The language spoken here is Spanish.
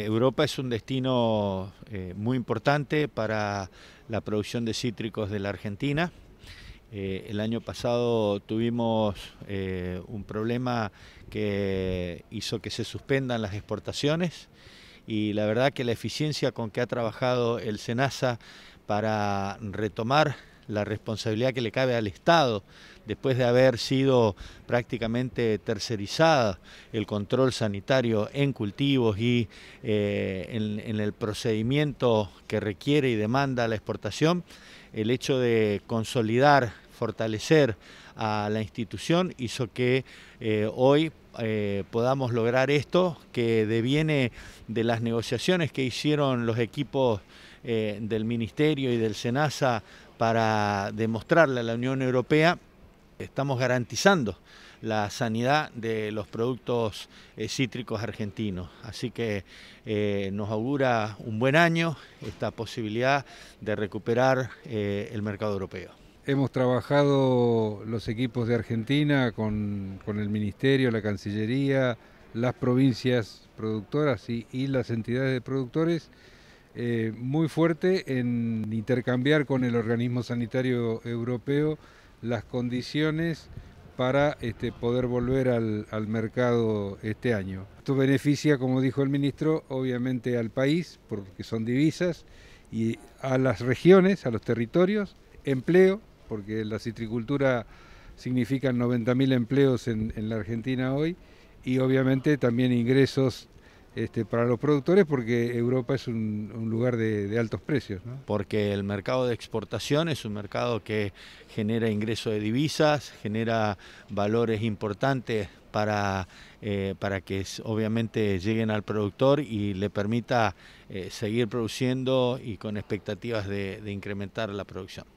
Europa es un destino eh, muy importante para la producción de cítricos de la Argentina. Eh, el año pasado tuvimos eh, un problema que hizo que se suspendan las exportaciones y la verdad que la eficiencia con que ha trabajado el SENASA para retomar la responsabilidad que le cabe al Estado después de haber sido prácticamente tercerizada el control sanitario en cultivos y eh, en, el procedimiento que requiere y demanda la exportación, el hecho de consolidar, fortalecer a la institución hizo que eh, hoy eh, podamos lograr esto que deviene de las negociaciones que hicieron los equipos eh, del Ministerio y del SENASA para demostrarle a la Unión Europea, estamos garantizando la sanidad de los productos eh, cítricos argentinos. Así que eh, nos augura un buen año esta posibilidad de recuperar el mercado europeo. Hemos trabajado los equipos de Argentina con, el Ministerio, la Cancillería, las provincias productoras y las entidades de productores. Eh, muy fuerte en intercambiar con el organismo sanitario europeo las condiciones para este, poder volver al, mercado este año. Esto beneficia, como dijo el ministro, obviamente al país, porque son divisas, y a las regiones, a los territorios, empleo, porque la citricultura significa 90.000 empleos en la Argentina hoy, y obviamente también ingresos este, para los productores porque Europa es un, lugar de, altos precios. Porque el mercado de exportación es un mercado que genera ingreso de divisas, genera valores importantes para, eh, para que obviamente lleguen al productor y le permita eh, seguir produciendo y con expectativas de incrementar la producción.